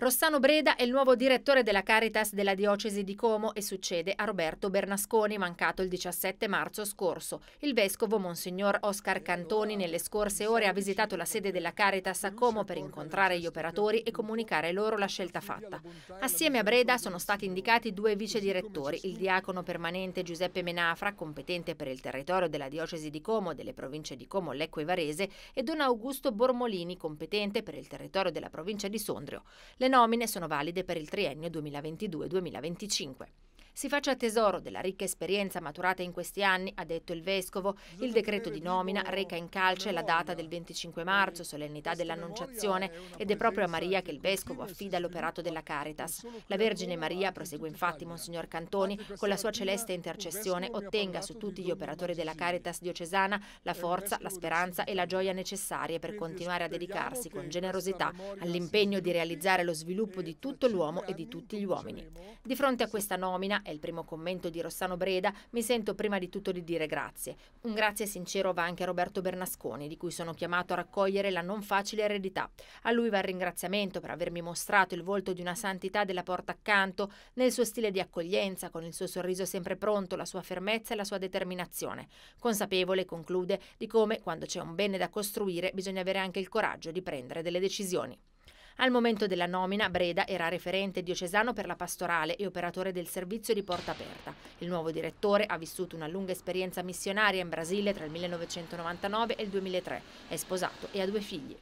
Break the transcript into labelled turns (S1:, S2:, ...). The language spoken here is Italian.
S1: Rossano Breda è il nuovo direttore della Caritas della diocesi di Como e succede a Roberto Bernasconi, mancato il 17 marzo scorso. Il vescovo Monsignor Oscar Cantoni nelle scorse ore ha visitato la sede della Caritas a Como per incontrare gli operatori e comunicare loro la scelta fatta. Assieme a Breda sono stati indicati due vice direttori, il diacono permanente Giuseppe Menafra, competente per il territorio della diocesi di Como, e delle province di Como, Lecco e Varese, e Don Augusto Bormolini, competente per il territorio della provincia di Sondrio. Le nomine sono valide per il triennio 2022-2025. Si faccia tesoro della ricca esperienza maturata in questi anni, ha detto il Vescovo. Il decreto di nomina reca in calce la data del 25 marzo, solennità dell'Annunciazione, ed è proprio a Maria che il Vescovo affida l'operato della Caritas. La Vergine Maria, prosegue infatti Monsignor Cantoni, con la sua celeste intercessione ottenga su tutti gli operatori della Caritas diocesana la forza, la speranza e la gioia necessarie per continuare a dedicarsi con generosità all'impegno di realizzare lo sviluppo di tutto l'uomo e di tutti gli uomini. Di fronte a questa nomina, è il primo commento di Rossano Breda, mi sento prima di tutto di dire grazie. Un grazie sincero va anche a Roberto Bernasconi, di cui sono chiamato a raccogliere la non facile eredità. A lui va il ringraziamento per avermi mostrato il volto di una santità della porta accanto, nel suo stile di accoglienza, con il suo sorriso sempre pronto, la sua fermezza e la sua determinazione. Consapevole, conclude, di come quando c'è un bene da costruire bisogna avere anche il coraggio di prendere delle decisioni. Al momento della nomina, Breda era referente diocesano per la pastorale e operatore del servizio di Porta Aperta. Il nuovo direttore ha vissuto una lunga esperienza missionaria in Brasile tra il 1999 e il 2003. È sposato e ha due figli.